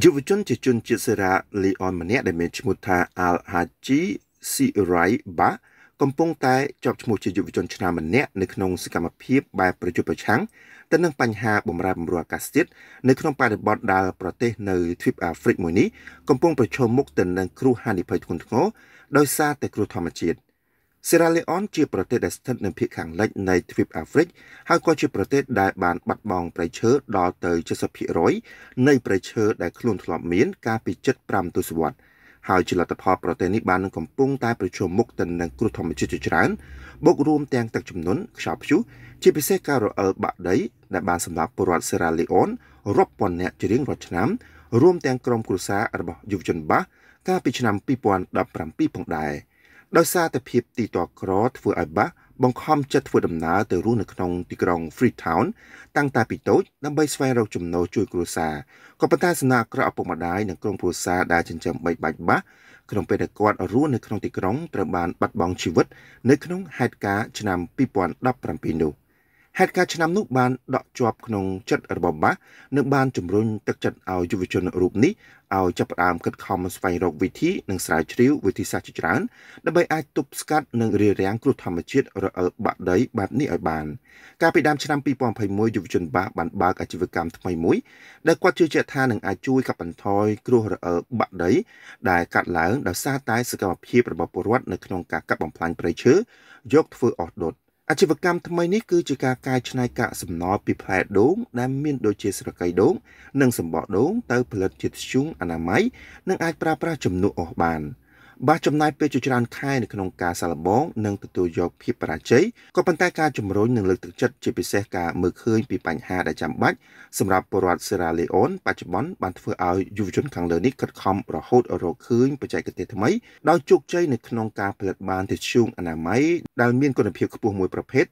យុវជនជាជនជាតិសេរ៉ាលីអនម្នាក់ដែលមានឈ្មោះថាអាល់ហាជីស៊ីរ៉ៃបាកំពុងតែជាប់ឈ្មោះជាយុវជនឆ្នាំម្នាក់នៅក្នុងសកម្មភាពបែបប្រយុទ្ធប្រឆាំង ទៅនឹងបញ្ហាបំរែបំរួលអាកាសធាតុនៅក្នុងបរិបទដែលប្រទេសនៅទ្វីបអាហ្វ្រិកមួយនេះកំពុងប្រឈមមុខទៅនឹងគ្រោះហានិភ័យធ្ងន់ធ្ងរដោយសារតែគ្រោះធម្មជាតិ។សេរ៉ាឡេអនជាប្រទេសដែលស្ថិតនៅភាគខាងលិចនៃទ្វីបអាហ្វ្រិកហើយក៏ជាប្រទេសដែលបានបាត់បង់ព្រៃឈើដល់ទៅ70%នៃព្រៃឈើដែលខ្លួនធ្លាប់មានកាលពី75ទសវត្សរ៍ហើយជាលទ្ធផលប្រទេសនេះបាននឹងកំពុងតែប្រឈមមុខទៅនឹងគ្រោះធម្មជាតិជាច្រើនបូករួមទាំងទឹកជំនន់ខ្យល់ព្យុះជាពិសេសការរអិលបាក់ដី ដែលបានសម្លាប់ពលរដ្ឋសេរ៉ាឡេអូនរាប់ពាន់នាក់ជារៀងរាល់ឆ្នាំ រួមទាំងក្រុមគ្រួសាររបស់យុវជនបាសកាលពីឆ្នាំ2017ផងដែរ។ដោយសារតែភាពទីតក់ក្រធ្វើឲ្យបាក់បង្ខំចិត្តធ្វើដំណើរទៅរស់នៅក្នុងទីក្រុង Freetown តាំងតែពីតូចដើម្បីស្វែងរកចំណូលជួយគ្រួសារក៏ប៉ុន្តែសំណាក់ក្រឪពុកម្ដាយនិងក្រុមគ្រួសារដែលចិញ្ចឹមបីបាច់បាក់ក្នុងពេលដែលគាត់រស់នៅក្នុងទីក្រុងត្រូវបានបាត់បង់ជីវិតនៅក្នុងហេតុការណ៍ឆ្នាំ2017នោះហេតុការណ៍ឆ្នាំនោះបានដក់ជាប់ក្នុងចិត្តរបស់បាសនិងបានជំរុញទឹកចិត្តឲ្យយុវជនរូបនេះឲ្យចាប់ផ្ដើមគិតខំស្វែងរកវិធីនិងស្រាវជ្រាវវិធីសាស្ត្រជាច្រើនដើម្បីអាចទប់ស្កាត់និងរារាំងគ្រោះធម្មជាតិរអិលបាក់ដីបែបនេះឲ្យបានកាលពីដើមឆ្នាំ2021យុវជនបាសបានបើកអាជីវកម្មថ្មីមួយដែលគាត់ជឿជាក់ថានឹងអាចជួយកាត់បន្ថយគ្រោះរអិលបាក់ដីដែលកាត់ឡើងដោយសារតែសកម្មភាពរបស់ពលរដ្ឋនៅក្នុងការកាប់បំផ្លាញព្រៃឈើយកធ្វើអស់ដុត។អាជីវកម្មថ្មីនេះគឺជាការកែច្នៃកាកសំណល់ពីផ្លែដូងដែលមានដូចជាស្រកីដូងនិងសំបកដូងទៅផលិតជាធ្យូងអនាម័យនិងអាចប្រើប្រាស់ជំនួសអស់បាន។បាទចំណាយពេលជាច្រើន ខែនៅក្នុងការសាឡបងនិងទទួលយកភាពបរាជ័យក៏ប៉ុន្តែការជំរុញនិងលើកទឹកចិត្តជាពិសេសការមើលឃើញពីបញ្ហាដែលចាំបាច់សម្រាប់ពលរដ្ឋសេរ៉ាលេអូនបច្ចុប្បន្នបានធ្វើឲ្យយុវជនខាងលើនេះខិតខំរហូតរកឃើញបច្ចេកទេសថ្មីដោយជោគជ័យនៅក្នុងការផលិតបានទិជូងអនាម័យដែលមានគុណភាពខ្ពស់មួយប្រភេទ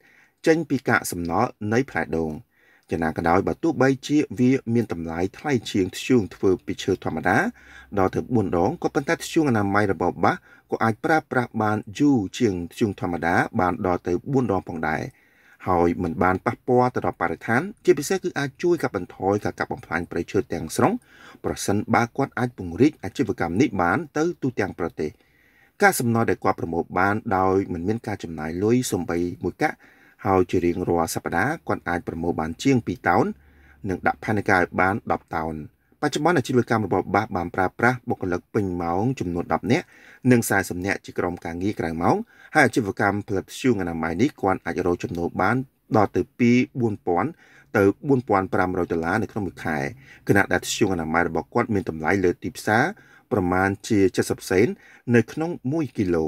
ចេញ ពីកាកសំណល់នៃផ្លែដូង។យ៉ាងណាក៏ដោយបើទោះបីជាវាមានតម្លៃថ្លៃជាងធ្យូងធ្វើពីឈើធម្មតាដល់ទៅ4ដងក៏ប៉ុន្តែធ្យូងអនាម័យរបស់បាសក៏អាចប្រើប្រាស់បានយូរជាងធ្យូងធម្មតាបានដល់ទៅ4ដងផងដែរហើយមិនបានប៉ះពាល់ទៅដល់បរិស្ថាន ជាពិសេសគឺអាចជួយកាត់បន្ថយការកាប់បំផ្លាញព្រៃឈើទាំងស្រុងប្រសិនបើគាត់អាចពង្រីកអាជីវកម្មនេះបានទៅទូទាំងប្រទេសការសំណល់ដែលគាត់ប្រមូលបានដោយមិនមានការចំណាយលុយសូម្បីមួយកាក់ហើយជារៀងរាល់សប្តាហ៍គាត់អាចប្រមូលបានជាង2តោននិងដាក់ផែនការឲ្យបាន10តោនបច្ចុប្បន្នអាជីវកម្មរបស់បាសបានប្រើប្រាស់បុគ្គលិកពេញម៉ោងចំនួន10នាក់និង40នាក់ជាក្រុមការងារក្រៅម៉ោងហើយអាជីវកម្មផលិតធ្យូងអនាម័យនេះគាត់អាចរកចំណូលបានដល់ទៅពី4000ទៅ4500ដុល្លារនៅក្នុងមួយខែគណៈដែលធ្យូងអនាម័យរបស់គាត់មានតម្លៃលើទីផ្សារប្រមាណជា70សេននៅក្នុង1គីឡូ